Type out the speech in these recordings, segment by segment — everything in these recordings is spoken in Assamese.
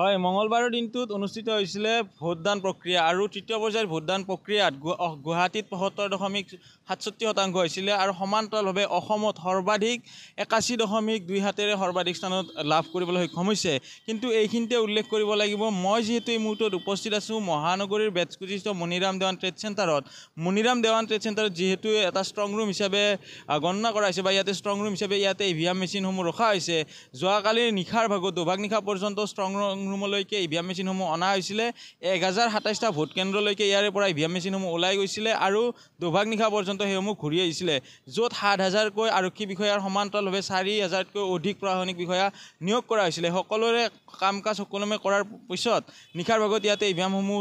হয় মঙলবাৰৰ দিনটোত অনুষ্ঠিত হৈছিলে ভোটদান প্ৰক্ৰিয়া আৰু তৃতীয় পৰ্যায়ৰ ভোটদান প্ৰক্ৰিয়াত গুৱাহাটীত পঁয়সত্তৰ দশমিক সাতষষ্ঠি শতাংশ হৈছিলে আৰু সমান্তৰালভাৱে অসমত সৰ্বাধিক একাশী দশমিক দুই হাতেৰে সৰ্বাধিক স্থানত লাভ কৰিবলৈ সক্ষম হৈছে কিন্তু এইখিনিতে উল্লেখ কৰিব লাগিব মই যিহেতু এই মুহূৰ্তত উপস্থিত আছোঁ মহানগৰীৰ বেটকুজিষ্ট মণিৰাম দেৱান ট্ৰেড চেণ্টাৰত মণিৰাম দেৱান ট্ৰেড চেণ্টাৰত যিহেতু এটা ষ্ট্ৰং ৰুম হিচাপে গণনা কৰা হৈছে বা ইয়াতে ষ্ট্ৰং ৰুম হিচাপে ইয়াতে ই ভি এম মেচিনসমূহ ৰখা হৈছে যোৱাকালিৰ নিশাৰ ভাগত দুভাগ নিশা পৰ্যন্ত ষ্ট্ৰংৰুম ৰুমলৈকে ই ভি এম মেচিনসমূহ অনা হৈছিলে এক হাজাৰ সাতাইছটা ভোটকেন্দ্ৰলৈকে ইয়াৰে পৰা ই ভি এম মেচিনসমূহ ওলাই গৈছিলে আৰু দুভাগ নিশা পৰ্যন্ত সেইসমূহ ঘূৰি আহিছিলে য'ত সাত হাজাৰকৈ আৰক্ষী বিষয়াৰ সমান্তৰালভাৱে চাৰি হাজাৰতকৈ অধিক প্ৰশাসনিক বিষয়া নিয়োগ কৰা হৈছিলে সকলোৰে কাম কাজ সকলোমে কৰাৰ পিছত নিশাৰ ভাগত ইয়াতে ই ভি এমসমূহ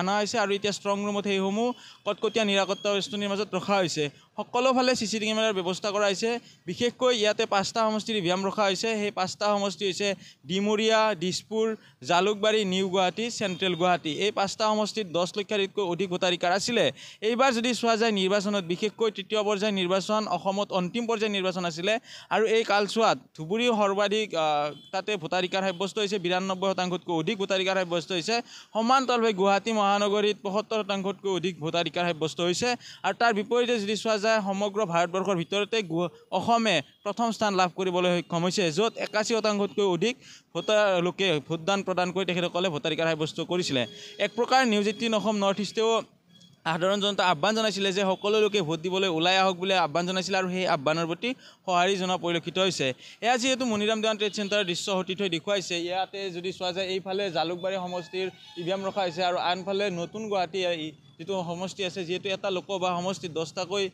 অনা হৈছে আৰু এতিয়া ষ্ট্ৰং ৰুমত সেইসমূহ কটকটীয়া নিৰাপত্তা বস্তুনীৰ মাজত ৰখা হৈছে সকলোফালে চি চি টি কেমেৰাৰ ব্যৱস্থা কৰা হৈছে বিশেষকৈ ইয়াতে পাঁচটা সমষ্টিৰ ই ভি এম ৰখা হৈছে সেই পাঁচটা সমষ্টি হৈছে ডিমৰীয়া দিছপুৰ জালুকবাৰী নিউ গুৱাহাটী চেণ্ট্ৰেল গুৱাহাটী এই পাঁচটা সমষ্টিত দহ লক্ষাধিককৈ অধিক ভোটাধিকাৰ আছিলে এইবাৰ যদি চোৱা যায় নিৰ্বাচনত বিশেষকৈ তৃতীয় পৰ্যায়ৰ নিৰ্বাচন অসমত অন্তিম পৰ্যায়ৰ নিৰ্বাচন আছিলে আৰু এই কালচোৱাত ধুবুৰী সৰ্বাধিক তাতে ভোটাধিকাৰ সাব্যস্ত হৈছে বিৰান্নব্বৈ শতাংশতকৈ অধিক ভোটাধিকাৰ সাব্যস্ত হৈছে সমান্তৰভাৱে গুৱাহাটী মহানগৰীত পঁয়সত্তৰ শতাংশতকৈ অধিক ভোটাধিকাৰ সাব্যস্ত হৈছে আৰু তাৰ বিপৰীতে যদি চোৱা যায় সমগ্ৰ ভাৰতবৰ্ষৰ ভিতৰতে অসমে প্ৰথম স্থান লাভ কৰিবলৈ সক্ষম হৈছে য'ত একাশী শতাংশতকৈ অধিক ভোটাৰ লোকে ভোটদান আদান প্ৰদান কৰি তেখেতসকলে ভোটাধিকাৰ সাব্যস্ত কৰিছিলে এক প্ৰকাৰ নিউজ এইটিন অসম নৰ্থ ইষ্টেও সাধাৰণ জনতা আহ্বান জনাইছিলে যে সকলো লোকে ভোট দিবলৈ ওলাই আহক বুলি আহ্বান জনাইছিলে আৰু সেই আহ্বানৰ প্ৰতি সঁহাৰি জনোৱা পৰিলক্ষিত হৈছে এয়া যিহেতু মণিৰাম দেৱান ট্ৰেড চেণ্টাৰৰ দৃশ্য সতি থৈ দেখুৱাইছে ইয়াতে যদি চোৱা যায় এইফালে জালুকবাৰী সমষ্টিৰ ই ভি এম ৰখা হৈছে আৰু আনফালে নতুন গুৱাহাটী যিটো সমষ্টি আছে যিহেতু এটা লোকসভা সমষ্টিত দহটাকৈ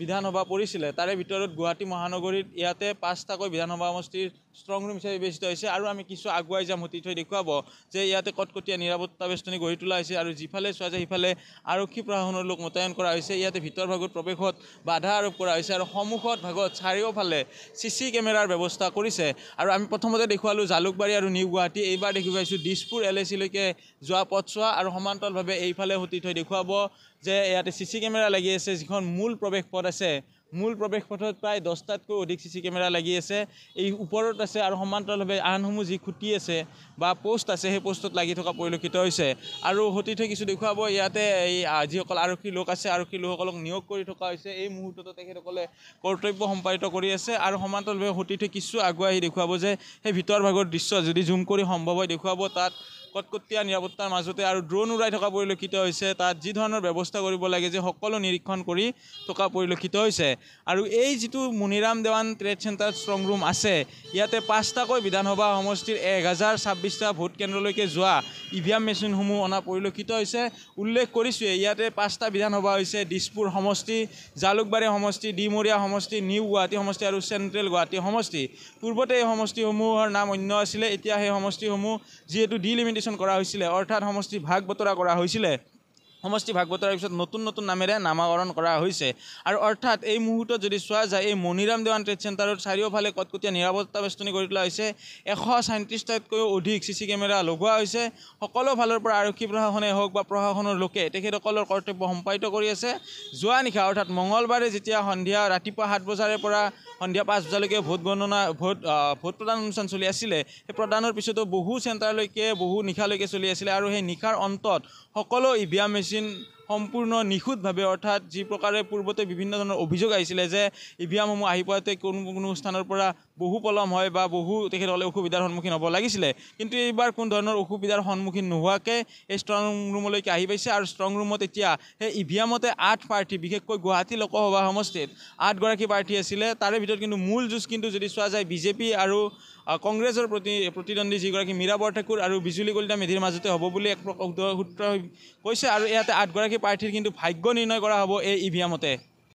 বিধানসভা পৰিছিলে তাৰে ভিতৰত গুৱাহাটী মহানগৰীত ইয়াতে পাঁচটাকৈ বিধানসভা সমষ্টিৰ ষ্ট্ৰং ৰুম হিচাপে বিবেচিত হৈছে আৰু আমি কিছু আগুৱাই যাম সুতি থৈ দেখুৱাব যে ইয়াতে কটকটীয়া নিৰাপত্তা বেষ্টনী গঢ়ি তোলা হৈছে আৰু যিফালে চোৱা যায় সিফালে আৰক্ষী প্ৰশাসনৰ লোক মোতায়ন কৰা হৈছে ইয়াতে ভিতৰ ভাগত প্ৰৱেশত বাধা আৰোপ কৰা হৈছে আৰু সন্মুখত ভাগত চাৰিওফালে চি চি কেমেৰাৰ ব্যৱস্থা কৰিছে আৰু আমি প্ৰথমতে দেখুৱালোঁ জালুকবাৰী আৰু নিউ গুৱাহাটী এইবাৰ দেখি পাইছোঁ দিছপুৰ এল এ চিলৈকে যোৱা পথছোৱা আৰু সমান্তৰালভাৱে এইফালে সুতি থৈ দেখুৱাব যে ইয়াতে চি চি কেমেৰা লাগি আছে যিখন মূল প্ৰৱেশ পথ আছে মূল প্ৰৱেশ পথত প্ৰায় দহটাতকৈ অধিক চি চি কেমেৰা লাগি আছে এই ওপৰত আছে আৰু সমান্তৰালভাৱে আনসমূহ যি খুটি আছে বা পষ্ট আছে সেই পষ্টত লাগি থকা পৰিলক্ষিত হৈছে আৰু সতীৰ্থই কিছু দেখুৱাব ইয়াতে এই যিসকল আৰক্ষী লোক আছে আৰক্ষী লোকসকলক নিয়োগ কৰি থকা হৈছে এই মুহূৰ্ততে তেখেতসকলে কৰ্তব্য সম্পাদিত কৰি আছে আৰু সমান্তৰালভাৱে সতীৰ্থই কিছু আগুৱাই আহি দেখুৱাব যে সেই ভিতৰ ভাগৰ দৃশ্য যদি জুম কৰি সম্ভৱ হয় দেখুৱাব তাত কটকটীয়া নিৰাপত্তাৰ মাজতে আৰু ড্ৰোন উৰাই থকা পৰিলক্ষিত হৈছে তাত যি ধৰণৰ ব্যৱস্থা কৰিব লাগে যে সকলো নিৰীক্ষণ কৰি থকা পৰিলক্ষিত হৈছে আৰু এই যিটো যুক্ত দেৱান ট্ৰেড ট্ৰেড ষ্ট্ৰং ৰুম আছে ইয়াতে পাঁচটাকৈ বিধানসভা সমষ্টিৰ এক হাজাৰ ছাব্বিছটা ভোট কেন্দ্ৰলৈকে যোৱা ই ভি এম মেচিনসমূহ অনা পৰিলক্ষিত হৈছে উল্লেখ কৰছে ইয়াতে পাঁচটা বিধানসভা হৈছে দিছপুৰ সমষ্টি জালুকবাৰী সমষ্টি ডিমৰীয়া সমষ্টি নিউ গুৱাহাটী সমষ্টি আৰু চেণ্ট্ৰেল গুৱাহাটী সমষ্টি পূৰ্বতে এই সমষ্টিসমূহৰ নাম অন্য আছিলে এতিয়া সেই সমষ্টিসমূহ যিহেতু যেহেতু ডিলিমিটেড পাৰ্টিশ্যন কৰা হৈছিলে অৰ্থাৎ সমষ্টি ভাগ বতৰা কৰা হৈছিলে সমষ্টি ভাগ বতৰাৰ পিছত নতুন নতুন নামেৰে নামাকৰণ কৰা হৈছে আৰু অৰ্থাৎ এই মুহূৰ্তত যদি চোৱা যায় এই মণিৰাম দেৱান ট্ৰেড চেণ্টাৰত চাৰিওফালে কটকটীয়া নিৰাপত্তা বেষ্টনী কৰি তোলা হৈছে এশ চাইণ্টিষ্টতকৈও অধিক চি চি কেমেৰা লগোৱা হৈছে সকলো ফালৰ পৰা আৰক্ষী প্ৰশাসনেই হওক বা প্ৰশাসনৰ লোকে তেখেতসকলৰ কৰ্তব্য সম্পাদিত কৰি আছে যোৱা নিশা অৰ্থাৎ মঙলবাৰে যেতিয়া সন্ধিয়া ৰাতিপুৱা সাত বজাৰে পৰা সন্ধিয়া পাঁচ বজালৈকে ভোট গণনা ভোট ভোট প্ৰদান অনুষ্ঠান চলি আছিলে সেই প্ৰদানৰ পিছতো বহু চেণ্টাৰলৈকে বহু নিশালৈকে চলি আছিলে আৰু সেই নিশাৰ অন্তত সকলো ই ভি এম মেচিন সম্পূৰ্ণ নিখুঁতভাৱে অৰ্থাৎ যি প্ৰকাৰে পূৰ্বতে বিভিন্ন ধৰণৰ অভিযোগ আহিছিলে যে ই ভি এমসমূহ আহি পোৱাতে কোনো কোনো স্থানৰ পৰা বহু পলম হয় বা বহু তেখেতসকলে অসুবিধাৰ সন্মুখীন হ'ব লাগিছিলে কিন্তু এইবাৰ কোনো ধৰণৰ অসুবিধাৰ সন্মুখীন নোহোৱাকৈ এই ষ্ট্ৰং ৰুমলৈকে আহি পাইছে আৰু ষ্ট্ৰং ৰুমত এতিয়া সেই ই ভি এমতে আঠ প্ৰাৰ্থী বিশেষকৈ গুৱাহাটী লোকসভা সমষ্টিত আঠগৰাকী প্ৰাৰ্থী আছিলে তাৰে ভিতৰত কিন্তু মূল যুঁজ কিন্তু যদি চোৱা যায় বিজেপি আৰু কংগ্ৰেছৰ প্ৰতি প্ৰতিদ্বন্দ্বী যিগৰাকী মীৰা বৰঠাকুৰ আৰু বিজুলী কলিতা মেধিৰ মাজতে হ'ব বুলি এক সূত্ৰই কৈছে আৰু ইয়াতে আঠগৰাকী প্ৰাৰ্থীৰ কিন্তু ভাগ্য নিৰ্ণয় কৰা হ'ব এই ই ভি এমতে